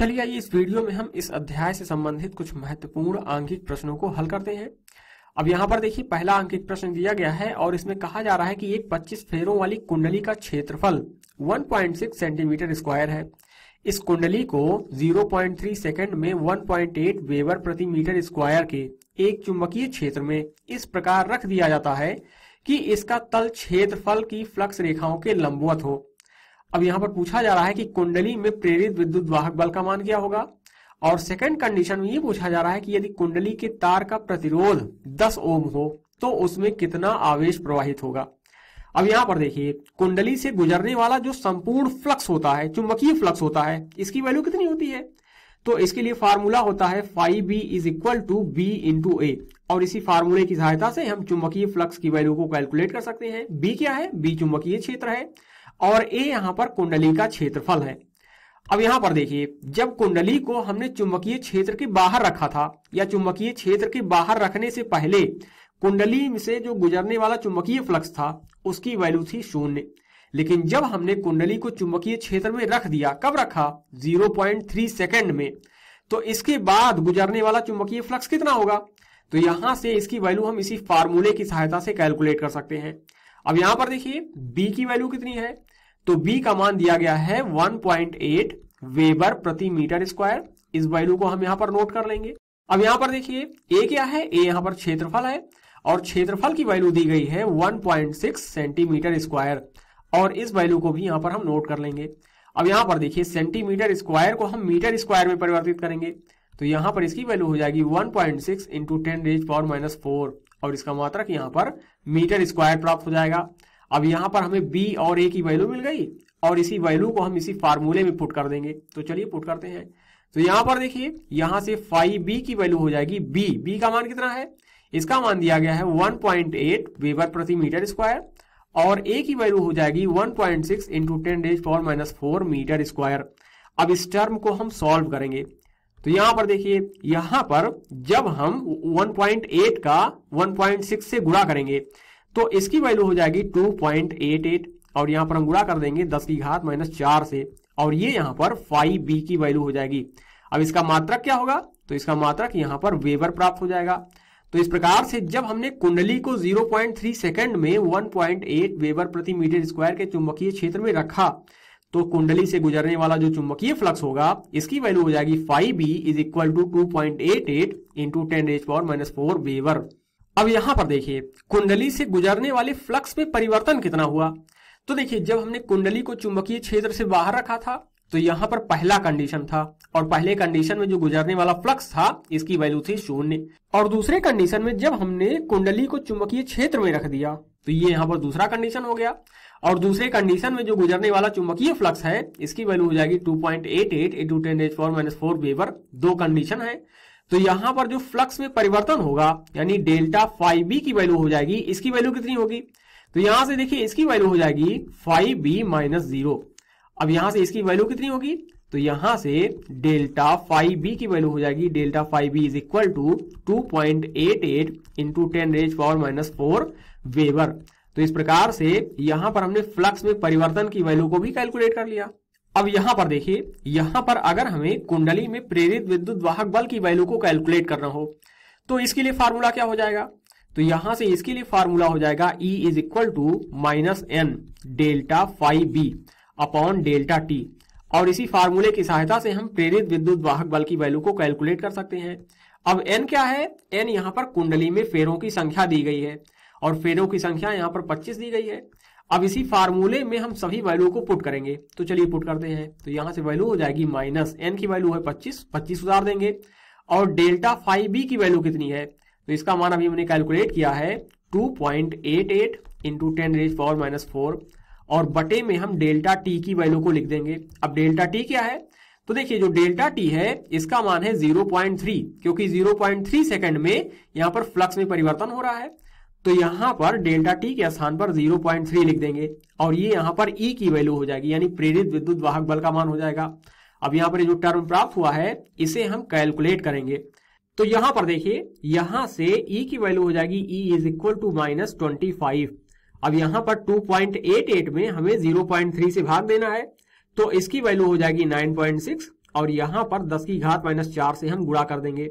चलिए इस वीडियो में हम इस अध्याय से संबंधित कुछ महत्वपूर्ण आंकिक प्रश्नों को हल करते हैं अब यहाँ पर देखिए पहला आंकिक प्रश्न दिया गया है और इसमें कहा जा रहा है कि एक 25 फेरों वाली कुंडली का क्षेत्रफल 1.6 सेंटीमीटर स्क्वायर है इस कुंडली को 0.3 सेकंड में 1.8 वेबर प्रति मीटर स्क्वायर के एक चुंबकीय क्षेत्र में इस प्रकार रख दिया जाता है कि इसका तल क्षेत्रफल की फ्लक्स रेखाओं के लंबवत हो अब यहां पर पूछा जा रहा है कि कुंडली में प्रेरित विद्युत वाहक बल का मान क्या होगा और सेकंड कंडीशन में ये पूछा जा रहा है कि यदि कुंडली के तार का प्रतिरोध 10 ओम हो तो उसमें कितना आवेश प्रवाहित होगा अब यहां पर देखिए कुंडली से गुजरने वाला जो संपूर्ण फ्लक्स होता है चुंबकीय फ्लक्स होता है इसकी वैल्यू कितनी होती है तो इसके लिए फार्मूला होता है phi B is equal to B into A और इसी फार्मूले की सहायता से हम चुंबकीय फ्लक्स की वैल्यू को कैलकुलेट कर सकते हैं बी क्या है बी चुंबकीय क्षेत्र है और ए यहां पर कुंडली का क्षेत्रफल है अब यहां पर देखिए जब कुंडली को हमने चुंबकीय क्षेत्र के बाहर रखा था या चुंबकीय क्षेत्र के बाहर रखने से पहले कुंडली से जो गुजरने वाला चुंबकीय फ्लक्स था उसकी वैल्यू थी शून्य लेकिन जब हमने कुंडली को चुंबकीय क्षेत्र में रख दिया कब रखा 0.3 सेकेंड में तो इसके बाद गुजरने वाला चुंबकीय फ्लक्स कितना होगा तो यहां से इसकी वैल्यू हम इसी फार्मूले की सहायता से कैलकुलेट कर सकते हैं अब यहां पर देखिए बी की वैल्यू कितनी है तो बी का मान दिया गया है 1.8 वेबर प्रति मीटर स्क्वायर इस वैल्यू को हम यहां पर नोट कर लेंगे अब यहां पर देखिए ए क्या है ए यहां पर क्षेत्रफल है और क्षेत्रफल की वैल्यू दी गई है 1.6 सेंटीमीटर स्क्वायर और इस वैल्यू को भी यहां पर हम नोट कर लेंगे अब यहां पर देखिए सेंटीमीटर स्क्वायर को हम मीटर स्क्वायर में परिवर्तित करेंगे तो यहां पर इसकी वैल्यू हो जाएगी 1.6 point six into ten raise power minus four और इसका मात्रक मतलब यहां पर मीटर स्क्वायर प्राप्त हो जाएगा अब यहां पर हमें बी और ए की वैल्यू मिल गई और इसी वैल्यू को हम इसी फार्मूले में पुट कर देंगे तो चलिए पुट करते हैं तो यहां पर देखिए यहां से फाइव बी की वैल्यू हो जाएगी बी बी का मान कितना है इसका मान दिया गया है 1.8 पॉइंट वेबर प्रति मीटर स्क्वायर और ए की वैल्यू हो जाएगी 1.6 point six into ten raise power minus four meter square अब इस टर्म को हम सॉल्व करेंगे तो यहां पर देखिए यहां पर जब हम 1.8 का 1.6 से गुणा करेंगे तो इसकी वैल्यू हो जाएगी 2.88 और यहां पर हम गुणा कर देंगे दस की घात माइनस चार से और ये यहाँ पर फाइव बी की वैल्यू हो जाएगी अब इसका मात्रक क्या होगा तो इसका मात्रक यहां पर वेबर प्राप्त हो जाएगा तो इस प्रकार से जब हमने कुंडली को 0.3 सेकंड में 1.8 वेबर प्रति मीटर स्क्वायर के चुंबकीय क्षेत्र में रखा तो कुंडली से गुजरने वाला जो चुंबकीय फ्लक्स होगा इसकी वैल्यू हो जाएगी phi B is equal to two point eight eight into ten H power minus four weber अब यहां पर देखिए कुंडली से गुजरने वाले फ्लक्स में परिवर्तन कितना हुआ तो देखिए जब हमने कुंडली को चुंबकीय क्षेत्र से बाहर रखा था तो यहां पर पहला कंडीशन था और पहले कंडीशन में जो गुजरने वाला फ्लक्स था इसकी वैल्यू थी शून्य और दूसरे कंडीशन में जब हमने कुंडली को चुंबकीय क्षेत्र में रख दिया तो ये यहां पर दूसरा कंडीशन हो गया और दूसरे कंडीशन में जो गुजरने वाला चुंबकीय फ्लक्स है इसकी वैल्यू हो जाएगी two point eight eight into ten H four minus four weber दो कंडीशन है तो यहां पर जो फ्लक्स में परिवर्तन होगा यानी डेल्टा फाइव बी की वैल्यू हो जाएगी इसकी वैल्यू कितनी होगी तो यहां से देखिए इसकी वैल्यू हो जाएगी फाइव बी माइनस जीरो अब यहां से इसकी वैल्यू कितनी होगी तो यहां से डेल्टा फाइव बी की वैल्यू हो जाएगी delta phi B is equal to two point eight eight into ten raise power minus four weber तो इस प्रकार से यहां पर हमने फ्लक्स में परिवर्तन की वैल्यू को भी कैलकुलेट कर लिया अब यहां पर देखिए यहां पर अगर हमें कुंडली में प्रेरित विद्युत वाहक बल की वैल्यू को कैलकुलेट करना हो तो इसके लिए फार्मूला क्या हो जाएगा तो यहां से इसके लिए फार्मूला हो जाएगा E is equal to minus N delta phi B upon delta T और इसी फार्मूले की सहायता से हम प्रेरित विद्युत वाहक बल की वैल्यू को कैलकुलेट कर सकते हैं अब एन क्या है एन यहां पर कुंडली में फेरों की संख्या दी गई है और फेरों की संख्या यहां पर पच्चीस दी गई है अब इसी फार्मूले में हम सभी वैल्यू को पुट करेंगे तो चलिए पुट करते हैं तो यहाँ से वैल्यू हो जाएगी माइनस एन की वैल्यू है पच्चीस पच्चीस उतार देंगे और डेल्टा फाइव बी की वैल्यू कितनी है तो इसका मान अभी हमने कैलकुलेट किया है two point eight eight into ten raise power minus four और बटे में हम डेल्टा टी की वैल्यू को लिख देंगे अब डेल्टा टी क्या है तो देखिए जो डेल्टा टी है इसका मान है 0.3 क्योंकि 0.3 सेकंड में यहां पर फ्लक्स में परिवर्तन हो रहा है तो यहां पर डेल्टा टी के स्थान पर 0.3 लिख देंगे और ये यहां पर ई e की वैल्यू हो जाएगी यानी प्रेरित विद्युत वाहक बल का मान हो जाएगा अब यहां पर जो टर्म प्राप्त हुआ है इसे हम कैलकुलेट करेंगे तो यहां पर देखिए यहां से ई e की वैल्यू हो जाएगी E is equal to minus twenty five अब यहां पर 2.88 में हमें 0.3 से भाग देना है तो इसकी वैल्यू हो जाएगी 9.6 और यहां पर 10 की घात माइनस चार से हम गुड़ा कर देंगे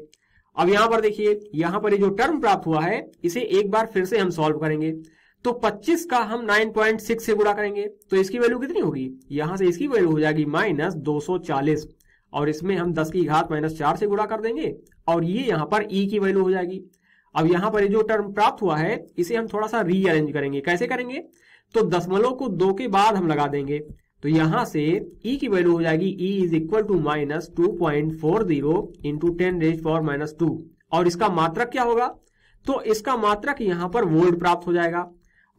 अब यहां पर देखिए यहां पर ये जो टर्म प्राप्त हुआ है इसे एक बार फिर से हम सॉल्व करेंगे तो 25 का हम 9.6 से गुणा करेंगे तो इसकी वैल्यू कितनी होगी यहां से इसकी वैल्यू हो जाएगी माइनस दो और इसमें हम 10 की घात माइनस चार से गुणा कर देंगे और ये यहां पर ई e की वैल्यू हो जाएगी अब यहां पर जो टर्म प्राप्त हुआ है इसे हम थोड़ा सा रीअरेंज करेंगे कैसे करेंगे तो दसमलव को दो के बाद हम लगा देंगे तो यहां से e की वैल्यू हो जाएगी e is equal to minus two point four zero into ten raise for minus two और इसका मात्रक क्या होगा तो इसका मात्रक यहां पर वोल्ट प्राप्त हो जाएगा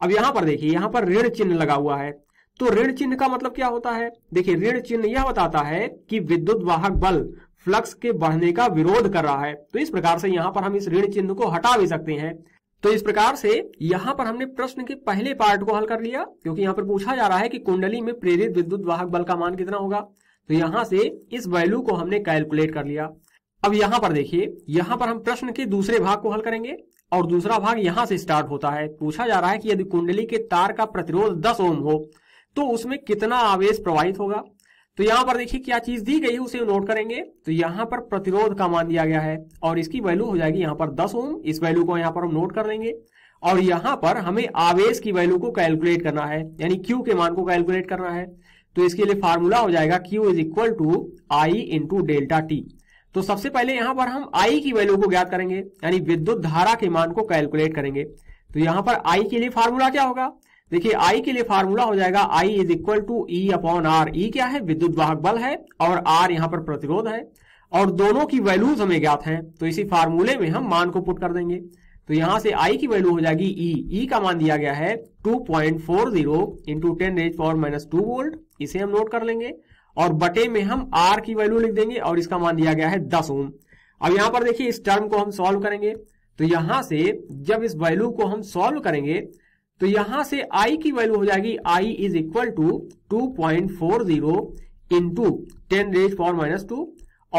अब यहां पर देखिए यहां पर ऋण चिन्ह लगा हुआ है तो ऋण चिन्ह का मतलब क्या होता है देखिए ऋण चिन्ह यह बताता है कि विद्युत वाहक बल फ्लक्स के बढ़ने का विरोध कर रहा है तो इस प्रकार से यहाँ पर हम इस ऋण चिन्ह को हटा भी सकते हैं तो इस प्रकार से यहां पर हमने प्रश्न के पहले पार्ट को हल कर लिया क्योंकि यहां पर पूछा जा रहा है कि कुंडली में प्रेरित विद्युत वाहक बल का मान कितना होगा तो यहां से इस वैल्यू को हमने कैलकुलेट कर लिया अब यहां पर देखिए यहां पर हम प्रश्न के दूसरे भाग को हल करेंगे और दूसरा भाग यहां से स्टार्ट होता है पूछा जा रहा है कि यदि कुंडली के तार का प्रतिरोध दस ओम हो तो उसमें कितना आवेश प्रवाहित होगा तो यहां पर देखिए क्या चीज दी गई है उसे नोट करेंगे तो यहां पर प्रतिरोध का मान दिया गया है और इसकी वैल्यू हो जाएगी यहां पर 10 ओम इस वैल्यू को यहां पर हम नोट कर लेंगे और यहां पर हमें आवेश की वैल्यू को कैलकुलेट करना है यानी Q के मान को कैलकुलेट करना है तो इसके लिए फार्मूला हो जाएगा Q is equal to I into delta T तो सबसे पहले यहां पर हम I की वैल्यू को ज्ञात करेंगे यानी विद्युत धारा के मान को कैलकुलेट करेंगे तो यहां पर I के लिए फार्मूला क्या होगा देखिए आई के लिए फार्मूला हो जाएगा I is equal to E upon R E क्या है विद्युत वाहक बल है और आर यहां पर प्रतिरोध है और दोनों की वैल्यूज हमें ज्ञात हैं तो इसी फार्मूले में हम मान को पुट कर देंगे तो यहां से आई की वैल्यू हो जाएगी ई e. ई e का मान दिया गया है 2.40 point four zero into ten raise power minus two volt इसे हम नोट कर लेंगे और बटे में हम आर की वैल्यू लिख देंगे और इसका मान दिया गया है दस ओम अब यहां पर देखिए इस टर्म को हम सॉल्व करेंगे तो यहां से जब इस वैल्यू को हम सॉल्व करेंगे तो यहां से आई की वैल्यू हो जाएगी I is equal to two point four zero into ten raise power minus two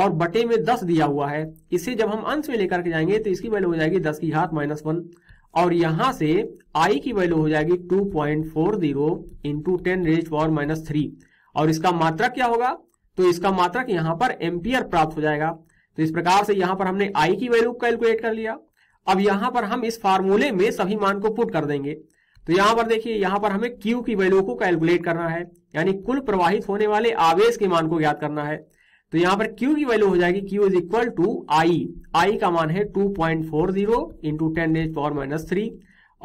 और बटे में दस दिया हुआ है इसे जब हम अंश में लेकर के जाएंगे तो इसकी वैल्यू हो जाएगी दस की घात माइनस वन और यहां से आई की वैल्यू हो जाएगी two point four zero into ten raise power minus three और इसका मात्रक क्या होगा तो इसका मात्रक यहां पर एम्पियर प्राप्त हो जाएगा तो इस प्रकार से यहां पर हमने आई की वैल्यू कैलकुलेट कर लिया अब यहां पर हम इस फार्मूले में सभी मान को पुट कर देंगे तो यहां पर देखिए यहां पर हमें क्यू की वैल्यू को कैलकुलेट करना है यानी कुल प्रवाहित होने वाले आवेश के मान को ज्ञात करना है तो यहां पर Q की वैल्यू हो जाएगी Q is equal to I I का मान है 2.40 point four zero into ten raise power minus three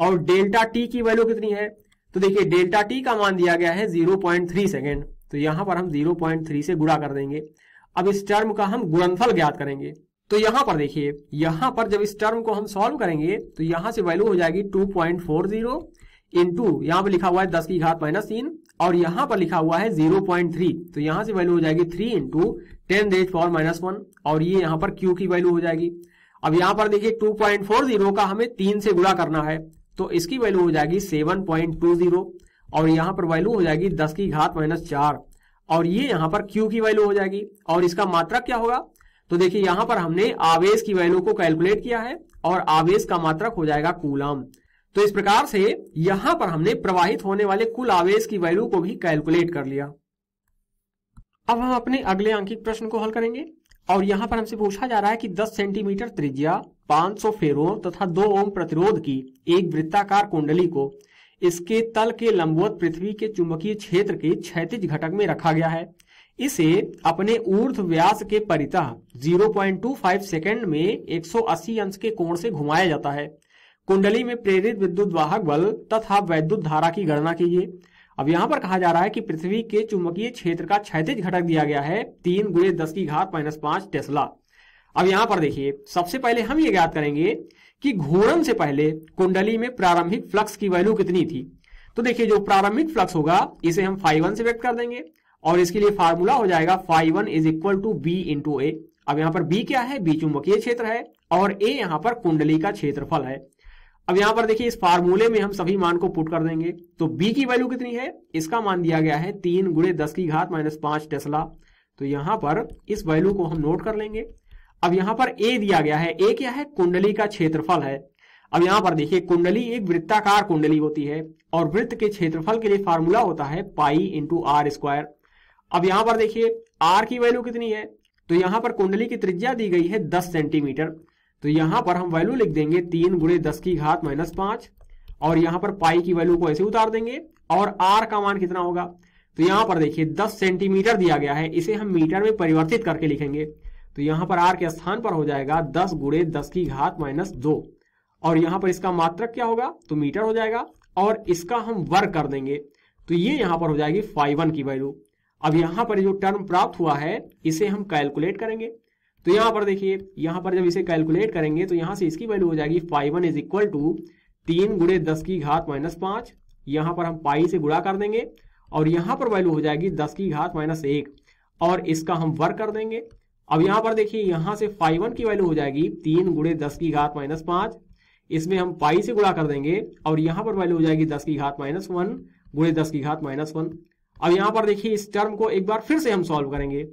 और डेल्टा टी की वैल्यू कितनी है तो देखिए डेल्टा टी का मान दिया गया है 0.3 पॉइंट सेकेंड तो यहां पर हम 0.3 से गुड़ा कर देंगे अब इस टर्म का हम गुणनफल ज्ञात करेंगे तो यहां पर देखिए यहां पर जब इस टर्म को हम सॉल्व करेंगे तो यहां से वैल्यू हो जाएगी 2.40 इंटू यहां पर लिखा हुआ है दस की घात माइनस तीन और यहां पर लिखा हुआ है जीरो पॉइंट थ्री तो यहां से वैल्यू हो जाएगी three into ten raise power minus one और ये यहां पर क्यू की वैल्यू हो जाएगी अब यहां पर देखिए टू पॉइंट फोर जीरो का हमें तीन से गुणा करना है तो इसकी वैल्यू हो जाएगी सेवन पॉइंट टू जीरो और यहां पर वैल्यू हो जाएगी दस की घात माइनस चार और ये यहां पर क्यू की वैल्यू हो जाएगी और इसका मात्रक क्या होगा तो देखिए यहां पर हमने आवेश की वैल्यू को कैलकुलेट किया है और आवेश का मात्रक हो जाएगा कूलाम तो इस प्रकार से यहां पर हमने प्रवाहित होने वाले कुल आवेश की वैल्यू को भी कैलकुलेट कर लिया अब हम अपने अगले अंकिक प्रश्न को हल करेंगे और यहां पर हमसे पूछा जा रहा है कि 10 सेंटीमीटर त्रिज्या 500 फेरो तथा 2 ओम प्रतिरोध की एक वृत्ताकार कुंडली को इसके तल के लंबवत पृथ्वी के चुंबकीय क्षेत्र के क्षैतिज घटक में रखा गया है इसे अपने ऊर्ध व्यास के परिता 0.25 सेकंड में 180 अंश के कोण से घुमाया जाता है कुंडली में प्रेरित विद्युत वाहक बल तथा वैद्युत धारा की गणना कीजिए अब यहाँ पर कहा जा रहा है कि पृथ्वी के चुंबकीय क्षेत्र का क्षैतिज घटक दिया गया है तीन गुणे दस की घात माइनस पांच टेस्ला अब यहाँ पर देखिए सबसे पहले हम ये ज्ञात करेंगे कि घूर्णन से पहले कुंडली में प्रारंभिक फ्लक्स की वैल्यू कितनी थी तो देखिए जो प्रारंभिक फ्लक्स होगा इसे हम फाइव वन से व्यक्त कर देंगे और इसके लिए फार्मूला हो जाएगा phi one is equal to B into A अब यहाँ पर बी क्या है बी चुंबकीय क्षेत्र है और ए यहाँ पर कुंडली का क्षेत्रफल है अब यहां पर देखिए इस फार्मूले में हम सभी मान को पुट कर देंगे तो b की वैल्यू कितनी है इसका मान दिया गया है तीन गुड़े दस की घात माइनस पांच टेस्ला तो यहां पर इस वैल्यू को हम नोट कर लेंगे अब यहां पर a दिया गया है a क्या है कुंडली का क्षेत्रफल है अब यहां पर देखिए कुंडली एक वृत्ताकार कुंडली होती है और वृत्त के क्षेत्रफल के लिए फार्मूला होता है पाई इंटू आर स्क्वायर अब यहां पर देखिए आर की वैल्यू कितनी है तो यहां पर कुंडली की त्रिज्या दी गई है दस सेंटीमीटर तो यहां पर हम वैल्यू लिख देंगे तीन गुड़े दस की घात माइनस पांच और यहां पर पाई की वैल्यू को ऐसे उतार देंगे और आर का मान कितना होगा तो यहां पर देखिए दस सेंटीमीटर दिया गया है इसे हम मीटर में परिवर्तित करके लिखेंगे तो यहां पर आर के स्थान पर हो जाएगा दस गुड़े दस की घात माइनस दो और यहां पर इसका मात्रक क्या होगा तो मीटर हो जाएगा और इसका हम वर्ग कर देंगे तो ये यहां पर हो जाएगी फाइव की वैल्यू अब यहां पर जो टर्म प्राप्त हुआ है इसे हम कैलकुलेट करेंगे तो यहां पर देखिए यहां पर जब इसे कैलकुलेट करेंगे तो यहां से इसकी वैल्यू हो जाएगी phi one is equal to तीन गुड़े दस की घात माइनस पांच यहाँ पर हम पाई से गुड़ा कर देंगे और यहाँ पर वैल्यू हो जाएगी दस की घात माइनस एक और इसका हम वर्क कर देंगे अब यहां पर देखिए यहां से फाइव वन की वैल्यू हो जाएगी तीन गुड़े दस की घात माइनस पांच इसमें हम पाई से गुड़ा कर देंगे और यहां पर वैल्यू हो जाएगी दस की घात माइनस वन गुड़े दस की घात माइनस वन अब यहां पर देखिए इस टर्म को एक बार फिर से हम सॉल्व करेंगे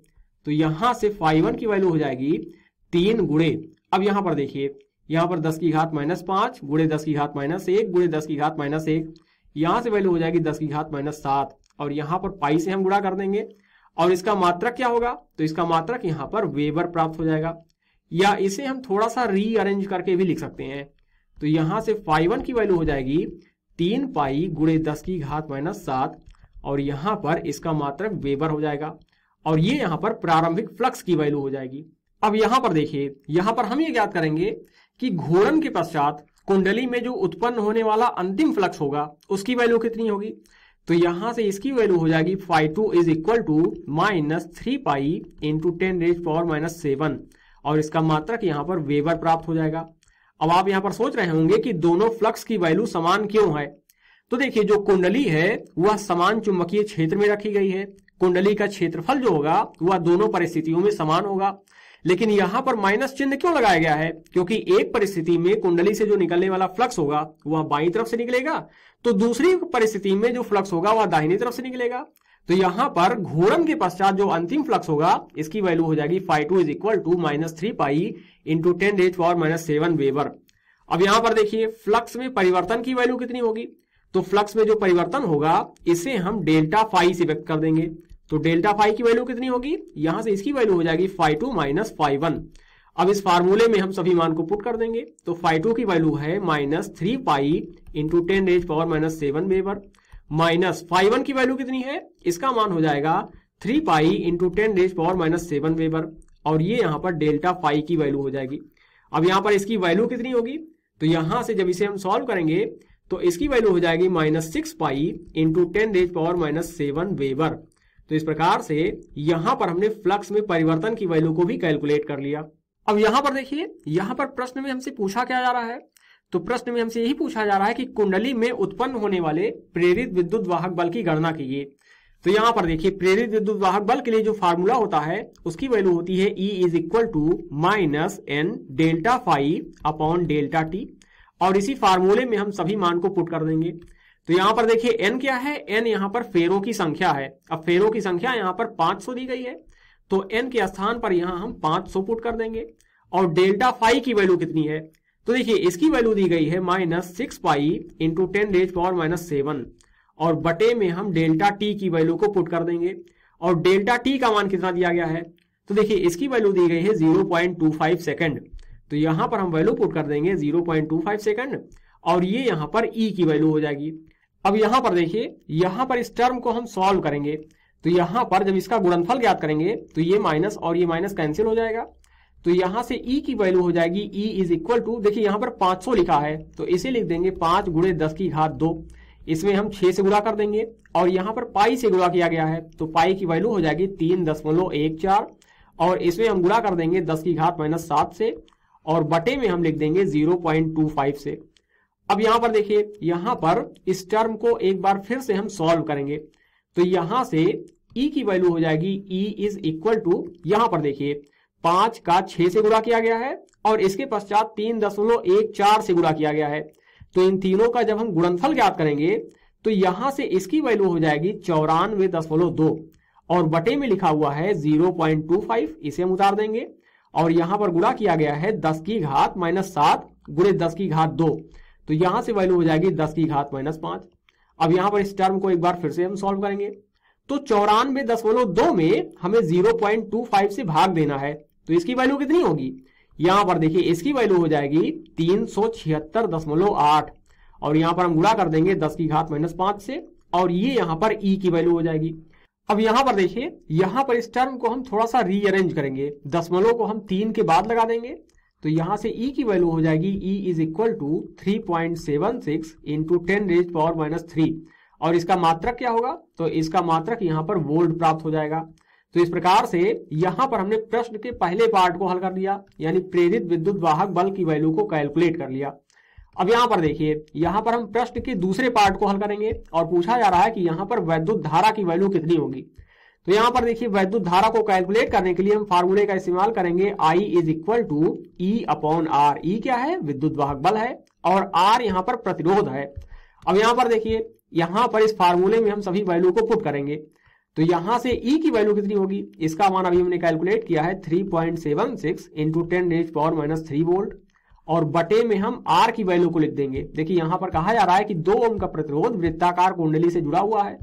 तो यहां से फाइव वन की वैल्यू हो जाएगी तीन गुड़े अब यहां पर देखिए यहां पर दस की घात माइनस पांच गुड़े दस की घात माइनस एक गुड़े दस की घात माइनस एक यहां से वैल्यू हो जाएगी दस की घात माइनस सात और यहां पर पाई से हम गुड़ा कर देंगे और इसका मात्रक क्या होगा तो इसका मात्रक यहां पर वेबर प्राप्त हो जाएगा या इसे हम थोड़ा सा रीअरेंज करके भी लिख सकते हैं तो यहां से फाइव वन की वैल्यू हो जाएगी तीन पाई गुड़े दस की घात माइनस सात और यहां पर इसका मात्रक वेबर हो जाएगा और ये यहां पर प्रारंभिक फ्लक्स की वैल्यू हो जाएगी अब यहां पर देखिए यहां पर हम ये ज्ञात करेंगे कि घोरन के पश्चात कुंडली में जो उत्पन्न होने वाला अंतिम फ्लक्स होगा उसकी वैल्यू कितनी होगी तो यहां से इसकी वैल्यू हो जाएगी phi two is equal to minus three pi into ten raise power minus seven और इसका मात्रक यहां पर वेबर प्राप्त हो जाएगा अब आप यहां पर सोच रहे होंगे कि दोनों फ्लक्स की वैल्यू समान क्यों है तो देखिए जो कुंडली है वह समान चुंबकीय क्षेत्र में रखी गई है कुंडली का क्षेत्रफल जो होगा वह दोनों परिस्थितियों में समान होगा लेकिन यहां पर माइनस चिन्ह क्यों लगाया गया है क्योंकि एक परिस्थिति में कुंडली से जो निकलने वाला फ्लक्स होगा वह बाई तरफ से निकलेगा तो दूसरी परिस्थिति में जो फ्लक्स होगा वह दाहिनी तरफ से निकलेगा तो यहां पर घोरन के पश्चात जो अंतिम फ्लक्स होगा इसकी वैल्यू हो जाएगी phi two is equal to minus three pi into ten raise power minus seven weber अब यहां पर देखिए फ्लक्स में परिवर्तन की वैल्यू कितनी होगी तो फ्लक्स में जो परिवर्तन होगा इसे हम डेल्टा फाइव से व्यक्त कर देंगे तो डेल्टा फाइव की वैल्यू कितनी होगी यहां से इसकी वैल्यू हो जाएगी phi two minus phi one अब इस फार्मूले में हम सभी मान को पुट कर देंगे तो फाइव टू की वैल्यू है minus three pi into ten raise power minus seven weber minus phi one की वैल्यू कितनी है इसका मान हो जाएगा three pi into ten raise power minus seven weber और ये यहां पर डेल्टा फाइव की वैल्यू हो जाएगी अब यहां पर इसकी वैल्यू कितनी होगी तो यहां से जब इसे हम सॉल्व करेंगे तो इसकी वैल्यू हो जाएगी minus six pi into ten raise power minus seven weber तो इस प्रकार से यहां पर हमने फ्लक्स में परिवर्तन की वैल्यू को भी कैलकुलेट कर लिया अब यहां पर देखिए यहां पर प्रश्न में हमसे पूछा क्या जा रहा है तो प्रश्न में हमसे यही पूछा जा रहा है कि कुंडली में उत्पन्न होने वाले प्रेरित विद्युत वाहक बल की गणना कीजिए तो यहां पर देखिए प्रेरित विद्युत वाहक बल के लिए जो फार्मूला होता है उसकी वैल्यू होती है E is equal to minus N delta phi upon delta T और इसी फार्मूले में हम सभी मान को पुट कर देंगे तो यहां पर देखिए एन क्या है एन यहां पर फेरों की संख्या है अब फेरों की संख्या यहां पर 500 दी गई है तो एन के स्थान पर यहां हम 500 पुट कर देंगे और डेल्टा फाइव की वैल्यू कितनी है तो देखिए इसकी वैल्यू दी गई है minus six pi into ten raise power minus seven और बटे में हम डेल्टा टी की वैल्यू को पुट कर देंगे और डेल्टा टी का मान कितना दिया गया है तो देखिए इसकी वैल्यू दी गई है zero point two five second तो यहां पर हम वैल्यू पुट कर देंगे 0.25 सेकंड और ये यहां पर ई e की वैल्यू हो जाएगी अब यहां पर देखिए यहां पर इस टर्म को हम सॉल्व करेंगे तो यहां पर जब इसका गुणनफल ज्ञात करेंगे तो ये माइनस और ये माइनस कैंसिल हो जाएगा तो यहां से ई e की वैल्यू हो जाएगी ई इज इक्वल टू देखिए यहां पर 500 लिखा है तो इसे लिख देंगे पांच गुड़े दस की घात दो इसमें हम छह से गुणा कर देंगे और यहाँ पर पाई से गुणा किया गया है तो पाई की वैल्यू हो जाएगी तीन दशमलव एक चार और इसमें हम गुणा कर देंगे दस की घात माइनस सात से और बटे में हम लिख देंगे 0.25 से अब यहां पर देखिए यहां पर इस टर्म को एक बार फिर से हम सॉल्व करेंगे तो यहां से e की वैल्यू हो जाएगी e इज इक्वल टू यहां पर देखिए पांच का छह से गुणा किया गया है और इसके पश्चात तीन दशमलव एक चार से गुणा किया गया है तो इन तीनों का जब हम गुणनफल ज्ञात करेंगे तो यहां से इसकी वैल्यू हो जाएगी चौरानवे दशमलव दो और बटे में लिखा हुआ है जीरो पॉइंट टू फाइव इसे हम उतार देंगे और यहां पर गुणा किया गया है दस की घात माइनस सात गुणे दस की घात दो तो यहां से वैल्यू हो जाएगी दस की घात माइनस पांच अब यहां पर इस टर्म को एक बार फिर से हम सॉल्व करेंगे तो चौरानवे दशमलव दो में हमें जीरो पॉइंट टू फाइव से भाग देना है तो इसकी वैल्यू कितनी होगी यहां पर देखिए इसकी वैल्यू हो जाएगी तीन सौ छिहत्तर दशमलव आठ और यहां पर हम गुणा कर देंगे दस की घात माइनस पांच से और ये यहां पर ई e की वैल्यू हो जाएगी अब यहां पर देखिए यहां पर इस टर्म को हम थोड़ा सा रीअरेंज करेंगे दसमलव को हम तीन के बाद लगा देंगे तो यहां से e की वैल्यू हो जाएगी e is equal to three point seven six into ten raise power minus three और इसका मात्रक क्या होगा तो इसका मात्रक यहां पर वोल्ट प्राप्त हो जाएगा तो इस प्रकार से यहां पर हमने प्रश्न के पहले पार्ट को हल कर दिया यानी प्रेरित विद्युत वाहक बल की वैल्यू को कैलकुलेट कर लिया अब यहां पर देखिए यहां पर हम प्रश्न के दूसरे पार्ट को हल करेंगे और पूछा जा रहा है कि यहां पर वैद्युत धारा की वैल्यू कितनी होगी तो यहां पर देखिए वैद्युत धारा को कैलकुलेट करने के लिए हम फार्मूले का इस्तेमाल करेंगे I is equal to E upon R E क्या है विद्युत वाहक बल है और R यहां पर प्रतिरोध है अब यहां पर देखिए यहां पर इस फार्मूले में हम सभी वैल्यू को पुट करेंगे तो यहां से E की वैल्यू कितनी होगी इसका मान अभी हमने कैलकुलेट किया है three point seven six into ten raise power minus three volt और बटे में हम आर की वैल्यू को लिख देंगे देखिए यहां पर कहा जा रहा है कि दो ओम का प्रतिरोध वृत्ताकार कुंडली से जुड़ा हुआ है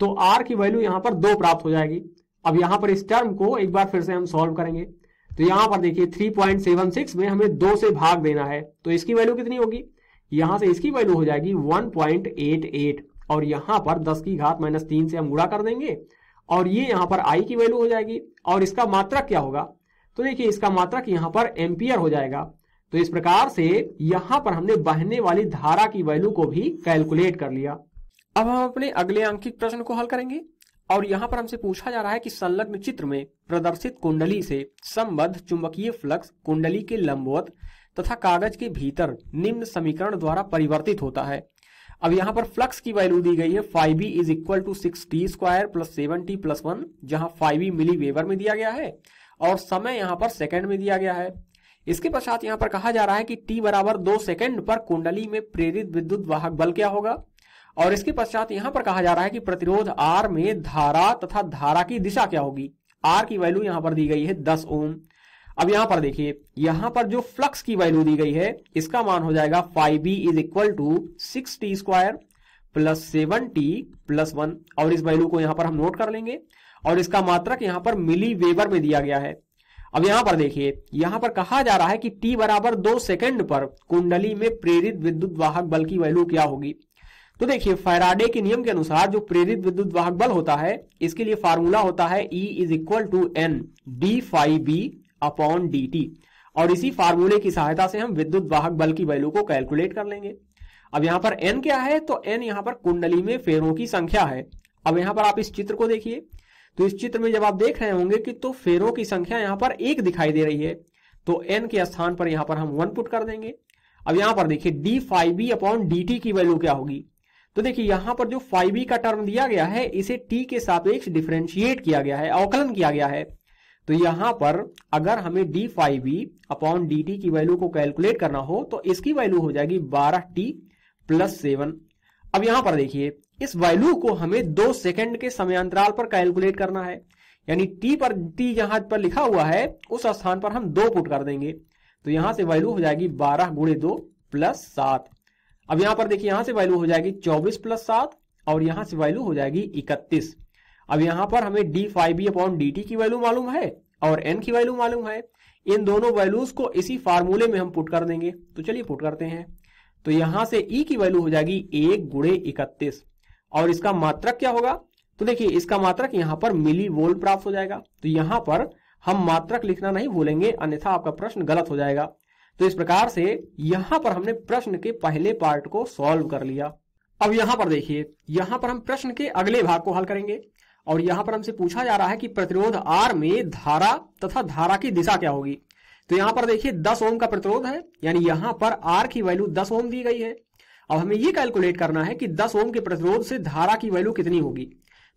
तो आर की वैल्यू यहां पर दो प्राप्त हो जाएगी अब यहां पर इस टर्म को एक बार फिर से हम सॉल्व करेंगे तो यहां पर देखिए थ्री पॉइंट सेवन सिक्स में हमें दो से भाग देना है तो इसकी वैल्यू कितनी होगी यहां से इसकी वैल्यू हो जाएगी वन पॉइंट एट एट और यहां पर दस की घात माइनस तीन से हम गुड़ा कर देंगे और ये यहां पर आई की वैल्यू हो जाएगी और इसका मात्रक क्या होगा तो देखिए इसका मात्रक यहां पर एम्पियर हो जाएगा तो इस प्रकार से यहां पर हमने बहने वाली धारा की वैल्यू को भी कैलकुलेट कर लिया अब हम अपने अगले अंकित प्रश्न को हल करेंगे और यहाँ पर हमसे पूछा जा रहा है कि संलग्न चित्र में प्रदर्शित कुंडली से संबद्ध चुंबकीय फ्लक्स कुंडली के लंबवत तथा कागज के भीतर निम्न समीकरण द्वारा परिवर्तित होता है अब यहाँ पर फ्लक्स की वैल्यू दी गई है phi B is equal to six T square plus seven T plus one जहाँ फाइव बी मिली वेबर में दिया गया है और समय यहाँ पर सेकंड में दिया गया है इसके पश्चात यहाँ पर कहा जा रहा है कि टी बराबर दो सेकेंड पर कुंडली में प्रेरित विद्युत वाहक बल क्या होगा और इसके पश्चात यहाँ पर कहा जा रहा है कि प्रतिरोध आर में धारा तथा धारा की दिशा क्या होगी आर की वैल्यू यहाँ पर दी गई है दस ओम अब यहाँ पर देखिए यहाँ पर जो फ्लक्स की वैल्यू दी गई है इसका मान हो जाएगा phi B is equal to six T square plus seven T plus one और इस वैल्यू को यहाँ पर हम नोट कर लेंगे और इसका मात्रक यहाँ पर मिली वेबर में दिया गया है अब यहां पर देखिए यहां पर कहा जा रहा है कि t बराबर दो सेकंड पर कुंडली में प्रेरित विद्युत वाहक बल की वैल्यू क्या होगी तो देखिए फैराडे के नियम के अनुसार जो प्रेरित विद्युत वाहक बल होता है इसके लिए फार्मूला होता है E is equal to N D phi B upon D T और इसी फार्मूले की सहायता से हम विद्युत वाहक बल की वैल्यू को कैलकुलेट कर लेंगे अब यहां पर एन क्या है तो एन यहां पर कुंडली में फेरों की संख्या है अब यहां पर आप इस चित्र को देखिए तो इस चित्र में जब आप देख रहे होंगे कि तो फेरों की संख्या यहां पर एक दिखाई दे रही है तो एन के स्थान पर यहां पर हम वन पुट कर देंगे अब यहाँ पर देखिए D phi B upon D T की वैल्यू क्या होगी तो देखिए यहां पर जो फाइव बी का टर्म दिया गया है इसे टी के सापेक्ष डिफ्रेंशिएट किया गया है अवकलन किया गया है तो यहां पर अगर हमें D phi B upon D T की वैल्यू को कैलकुलेट करना हो तो इसकी वैल्यू हो जाएगी बारह टी प्लस सेवन अब यहां पर देखिए इस वैल्यू को हमें दो सेकंड के समयांतराल पर कैलकुलेट करना है यानी टी पर टी जहां पर लिखा हुआ है उस स्थान पर हम दो पुट कर देंगे तो यहां से वैल्यू हो जाएगी बारह गुड़े दो प्लस सात अब यहां पर देखिए यहां से वैल्यू हो जाएगी चौबीस प्लस सात और यहां से वैल्यू हो जाएगी इकतीस अब यहां पर हमें D phi B upon D T की वैल्यू मालूम है और एन की वैल्यू मालूम है इन दोनों वैल्यूज को इसी फार्मूले में हम पुट कर देंगे तो चलिए पुट करते हैं तो यहां से ई e की वैल्यू हो जाएगी एक गुड़े इकतीस और इसका मात्रक क्या होगा तो देखिए इसका मात्रक यहां पर मिली वोल्ट प्राप्त हो जाएगा तो यहां पर हम मात्रक लिखना नहीं भूलेंगे अन्यथा आपका प्रश्न गलत हो जाएगा तो इस प्रकार से यहां पर हमने प्रश्न के पहले पार्ट को सॉल्व कर लिया अब यहां पर देखिए यहां पर हम प्रश्न के अगले भाग को हल करेंगे और यहां पर हमसे पूछा जा रहा है कि प्रतिरोध आर में धारा तथा धारा की दिशा क्या होगी तो यहां पर देखिए 10 ओम का प्रतिरोध है यानी यहां पर आर की वैल्यू 10 ओम दी गई है अब हमें ये कैलकुलेट करना है कि 10 ओम के प्रतिरोध से धारा की वैल्यू कितनी होगी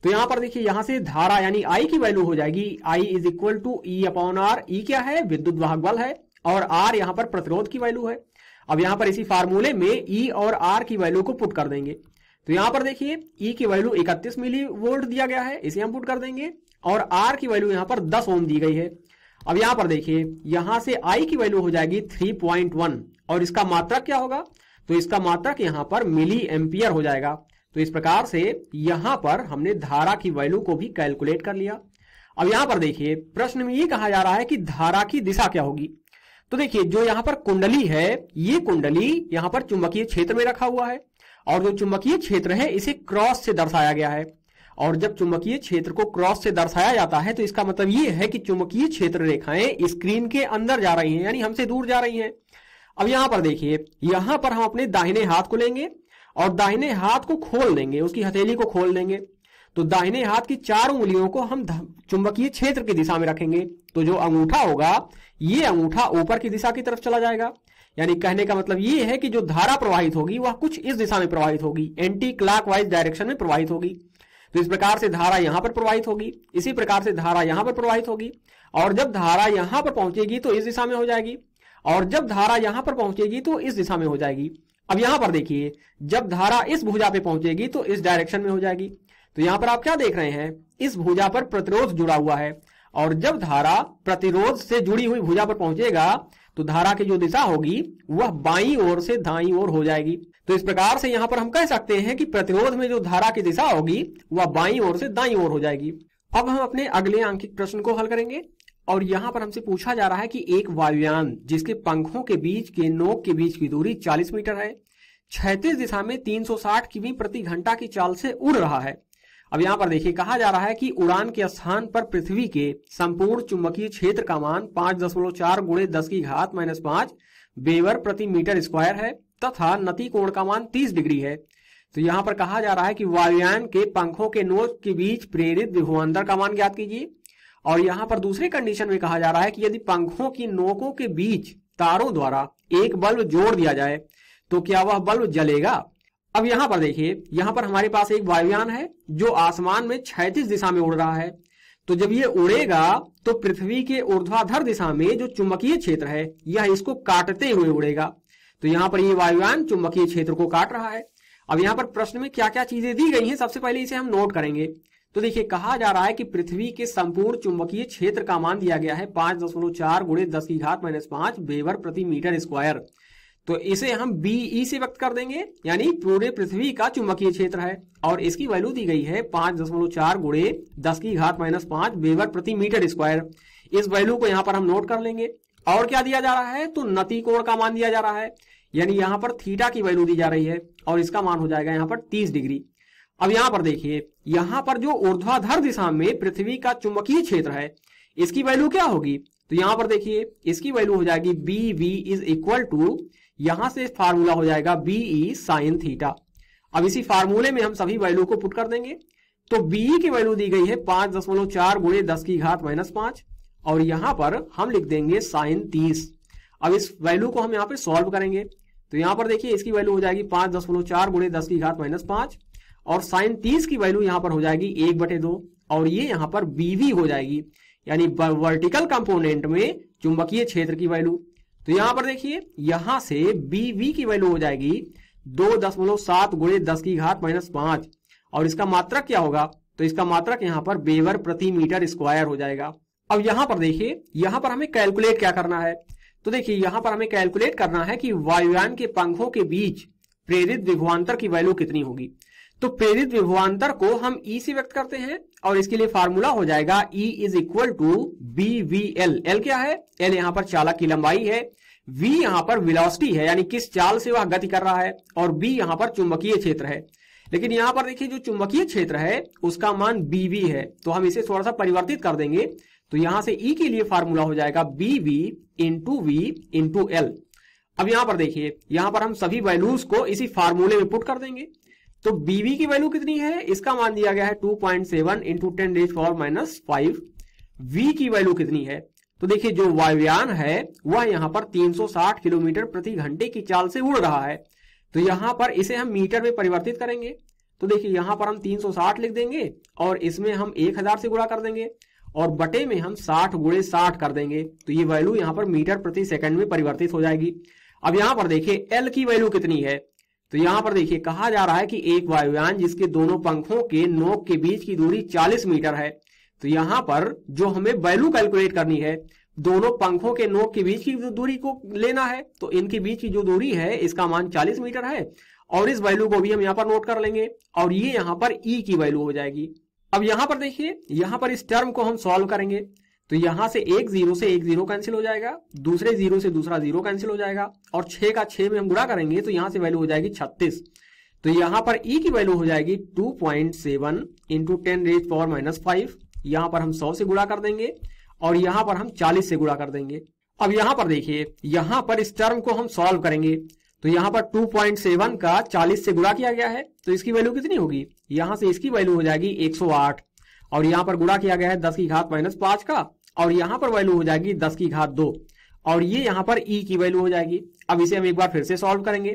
तो यहां पर देखिए यहां से धारा यानी आई की वैल्यू हो जाएगी I is equal to E upon R E क्या है विद्युत वाहक बल है और आर यहां पर प्रतिरोध की वैल्यू है अब यहां पर इसी फार्मूले में ई e और आर की वैल्यू को पुट कर देंगे तो यहां पर देखिए ई e की वैल्यू 31 मिली वोल्ट दिया गया है इसे हम पुट कर देंगे और आर की वैल्यू यहां पर 10 ओम दी गई है अब यहां पर देखिए यहां से आई की वैल्यू हो जाएगी 3.1 और इसका मात्रक क्या होगा तो इसका मात्रक यहां पर मिली एम्पियर हो जाएगा तो इस प्रकार से यहां पर हमने धारा की वैल्यू को भी कैलकुलेट कर लिया अब यहां पर देखिए प्रश्न में ये कहा जा रहा है कि धारा की दिशा क्या होगी तो देखिए जो यहां पर कुंडली है ये कुंडली यहां पर चुंबकीय क्षेत्र में रखा हुआ है और जो चुंबकीय क्षेत्र है इसे क्रॉस से दर्शाया गया है और जब चुंबकीय क्षेत्र को क्रॉस से दर्शाया जाता है तो इसका मतलब ये है कि चुंबकीय क्षेत्र रेखाएं स्क्रीन के अंदर जा रही हैं यानी हमसे दूर जा रही हैं अब यहां पर देखिए यहां पर हम अपने दाहिने हाथ को लेंगे और दाहिने हाथ को खोल देंगे उसकी हथेली को खोल देंगे तो दाहिने हाथ की चार उंगलियों को हम चुंबकीय क्षेत्र की दिशा में रखेंगे तो जो अंगूठा होगा ये अंगूठा ऊपर की दिशा की तरफ चला जाएगा यानी कहने का मतलब ये है कि जो धारा प्रवाहित होगी वह कुछ इस दिशा में प्रवाहित होगी एंटी क्लॉकवाइज डायरेक्शन में प्रवाहित होगी तो इस प्रकार से धारा यहां पर प्रवाहित होगी इसी प्रकार से धारा यहां पर प्रवाहित होगी और जब धारा यहां पर पहुंचेगी तो इस दिशा में हो जाएगी और जब धारा यहां पर पहुंचेगी तो इस दिशा में हो जाएगी अब यहां पर देखिए जब धारा इस भुजा पे पहुंचेगी तो इस डायरेक्शन में हो जाएगी तो यहां पर आप क्या देख रहे हैं इस भुजा पर प्रतिरोध जुड़ा हुआ है और जब धारा प्रतिरोध से जुड़ी हुई भुजा पर पहुंचेगा तो धारा की जो दिशा होगी वह बाई ओर से दाई ओर हो जाएगी तो इस प्रकार से यहाँ पर हम कह सकते हैं कि प्रतिरोध में जो धारा की दिशा होगी वह बाई ओर से दाई ओर हो जाएगी अब हम अपने अगले अंकित प्रश्न को हल करेंगे और यहाँ पर हमसे पूछा जा रहा है कि एक वायुयान जिसके पंखों के बीच के नोक के बीच की दूरी 40 मीटर है क्षैतिज दिशा में 360 किमी प्रति घंटा की चाल से उड़ रहा है अब यहाँ पर देखिए कहा जा रहा है कि उड़ान के स्थान पर पृथ्वी के संपूर्ण चुंबकीय क्षेत्र का मान पांच दशमलव चार गुणे दस की घात माइनस पांच बेवर प्रति मीटर स्क्वायर है तथा नती कोण का मान तीस डिग्री है तो यहाँ पर कहा जा रहा है कि वायुयान के पंखों के नोज के बीच प्रेरित विभवान्तर का मान ज्ञात कीजिए और यहाँ पर दूसरे कंडीशन में कहा जा रहा है कि यदि पंखों की नोकों के बीच तारों द्वारा एक बल्ब जोड़ दिया जाए तो क्या वह बल्ब जलेगा अब यहां पर देखिए यहां पर हमारे पास एक वायुयान है जो आसमान में छैतीस दिशा में उड़ रहा है तो जब ये उड़ेगा तो पृथ्वी के ऊर्ध्वाधर दिशा में जो चुंबकीय क्षेत्र है यह इसको काटते हुए उड़ेगा तो यहां पर यह वायुयान चुंबकीय क्षेत्र को काट रहा है अब यहां पर प्रश्न में क्या क्या चीजें दी गई हैं सबसे पहले इसे हम नोट करेंगे तो देखिए कहा जा रहा है कि पृथ्वी के संपूर्ण चुंबकीय क्षेत्र का मान दिया गया है पांच दशमलव चार गुणे दस की घात माइनस पांच बेवर प्रति मीटर स्क्वायर तो इसे हम बी ई e से व्यक्त कर देंगे यानी पूरे पृथ्वी का चुंबकीय क्षेत्र है और इसकी वैल्यू दी गई है पांच दशमलव चार गुड़े दस की घात माइनस पांच वेबर प्रति मीटर स्क्वायर इस वैल्यू को यहाँ पर हम नोट कर लेंगे और क्या दिया जा रहा है तो नती कोण का मान दिया जा रहा है यानी यहाँ पर थीटा की वैल्यू दी जा रही है और इसका मान हो जाएगा यहाँ पर तीस डिग्री अब यहाँ पर देखिए यहाँ पर जो ऊर्ध्वाधर दिशा में पृथ्वी का चुंबकीय क्षेत्र है इसकी वैल्यू क्या होगी तो यहाँ पर देखिए इसकी वैल्यू हो जाएगी B V is equal to यहां से फार्मूला हो जाएगा बी साइन थीटा अब इसी फार्मूले में हम सभी वैल्यू को पुट कर देंगे तो बीई e की वैल्यू दी गई है पांच दशमलव चार गुणे दस की घात माइनस पांच और यहां पर हम लिख देंगे साइन तीस अब इस वैल्यू को हम यहां पे सॉल्व करेंगे तो यहां पर देखिए इसकी वैल्यू हो जाएगी पांच दशमलव चार गुणे दस की घात माइनस पांच और साइन तीस की वैल्यू यहां पर हो जाएगी एक बटे दो और ये यहां पर बीवी हो जाएगी यानी वर्टिकल कंपोनेंट में चुंबकीय क्षेत्र की वैल्यू तो यहां पर देखिए यहां से बीवी की वैल्यू हो जाएगी दो दशमलव सात गुणे दस की घात माइनस पांच और इसका मात्रक क्या होगा तो इसका मात्रक यहां पर बेवर प्रति मीटर स्क्वायर हो जाएगा अब यहां पर देखिए यहां पर हमें कैलकुलेट क्या करना है तो देखिए यहां पर हमें कैलकुलेट करना है कि वायुयान के पंखों के बीच प्रेरित विभवांतर की वैल्यू कितनी होगी तो प्रेरित विभवान्तर को हम ई e से व्यक्त करते हैं और इसके लिए फार्मूला हो जाएगा E is equal to B V L L क्या है एल यहां पर चालक की लंबाई है वी यहां पर विलॉसिटी है यानी किस चाल से वह गति कर रहा है और बी यहां पर चुंबकीय क्षेत्र है लेकिन यहां पर देखिए जो चुंबकीय क्षेत्र है उसका मान वी है तो हम इसे थोड़ा सा परिवर्तित कर देंगे तो यहां से ई e के लिए फार्मूला हो जाएगा B V into V into L अब यहां पर देखिए यहां पर हम सभी वैल्यूज को इसी फार्मूले में पुट कर देंगे तो बीवी की वैल्यू कितनी है इसका मान दिया गया है two point seven into ten raise power minus five V की वैल्यू कितनी है तो देखिए जो वायुयान है वह यहाँ पर 360 किलोमीटर प्रति घंटे की चाल से उड़ रहा है तो यहां पर इसे हम मीटर में परिवर्तित करेंगे तो देखिए यहां पर हम 360 लिख देंगे और इसमें हम 1000 से गुणा कर देंगे और बटे में हम 60 गुड़े साठ कर देंगे तो ये वैल्यू यहाँ पर मीटर प्रति सेकंड में परिवर्तित हो जाएगी अब यहां पर देखिए एल की वैल्यू कितनी है तो यहां पर देखिए कहा जा रहा है कि एक वायुयान जिसके दोनों पंखों के नोक के बीच की दूरी 40 मीटर है तो यहां पर जो हमें वैल्यू कैलकुलेट करनी है दोनों पंखों के नोक के बीच की दूरी को लेना है तो इनके बीच की जो दूरी है इसका मान 40 मीटर है और इस वैल्यू को भी हम यहां पर नोट कर लेंगे और ये यहां पर ई e की वैल्यू हो जाएगी अब यहां पर देखिए यहां पर इस टर्म को हम सॉल्व करेंगे तो यहां से एक जीरो से एक जीरो कैंसिल हो जाएगा दूसरे जीरो से दूसरा जीरो कैंसिल हो जाएगा और छह का छह में हम गुणा करेंगे तो यहां से वैल्यू हो जाएगी छत्तीस तो यहां पर ई e की वैल्यू हो जाएगी two point seven into ten raise power minus five यहां पर हम सौ से गुणा कर देंगे और यहां पर हम चालीस से गुणा कर देंगे अब यहां पर देखिए यहां पर इस टर्म को हम सॉल्व करेंगे तो यहां पर 2.7 का 40 से गुणा किया गया है तो इसकी वैल्यू कितनी होगी यहां से इसकी वैल्यू हो जाएगी आठ और यहाँ पर गुणा किया गया है दस की घात माइनस पांच का और यहाँ पर वैल्यू हो जाएगी दस की घात दो और ये यहाँ पर ई e की वैल्यू हो जाएगी अब इसे हम एक बार फिर से सॉल्व करेंगे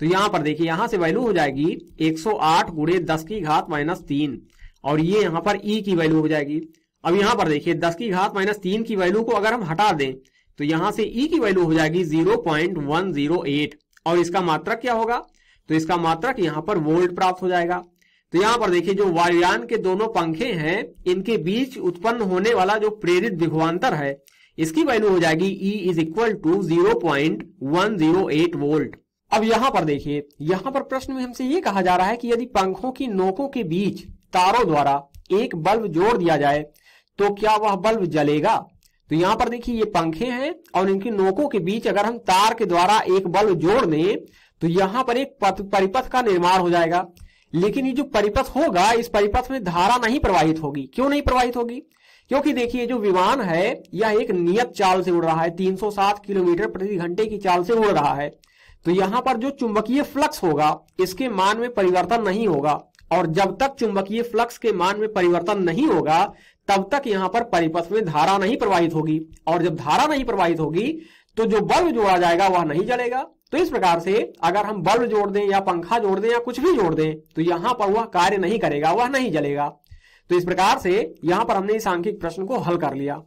तो यहाँ पर देखिए यहाँ से वैल्यू हो जाएगी 108 सौ आठ गुड़े दस की घात माइनस तीन और ये यहाँ पर ई e की वैल्यू हो जाएगी अब यहाँ पर देखिए दस की घात माइनस तीन की वैल्यू को अगर हम हटा दें तो यहाँ से ई e की वैल्यू हो जाएगी 0.108 और इसका मात्रक क्या होगा तो इसका मात्रक यहाँ पर वोल्ट प्राप्त हो जाएगा तो यहाँ पर देखिए जो वायुयान के दोनों पंखे हैं इनके बीच उत्पन्न होने वाला जो प्रेरित विभवान्तर है इसकी वैल्यू हो जाएगी E is equal to zero point one zero eight volt अब यहां पर देखिए यहाँ पर प्रश्न में हमसे ये कहा जा रहा है कि यदि पंखों की नोकों के बीच तारों द्वारा एक बल्ब जोड़ दिया जाए तो क्या वह बल्ब जलेगा तो यहां पर देखिए ये पंखे हैं और इनकी नोकों के बीच अगर हम तार के द्वारा एक बल्ब जोड़ दें तो यहाँ पर एक परिपथ का निर्माण हो जाएगा लेकिन ये जो परिपथ होगा इस परिपथ में धारा नहीं प्रवाहित होगी क्यों नहीं प्रवाहित होगी क्योंकि देखिए जो विमान है यह एक नियत चाल से उड़ रहा है 307 किलोमीटर प्रति घंटे की चाल से उड़ रहा है तो यहां पर जो चुंबकीय फ्लक्स होगा इसके मान में परिवर्तन नहीं होगा और जब तक चुंबकीय फ्लक्स के मान में परिवर्तन नहीं होगा तब तक यहां पर परिपथ में धारा नहीं प्रवाहित होगी और जब धारा नहीं प्रवाहित होगी तो जो बल्ब जोड़ा जाएगा वह नहीं जलेगा तो इस प्रकार से अगर हम बल्ब जोड़ दें या पंखा जोड़ दें या कुछ भी जोड़ दें तो यहां पर वह कार्य नहीं करेगा वह नहीं जलेगा तो इस प्रकार से यहां पर हमने इस आंकिक प्रश्न को हल कर लिया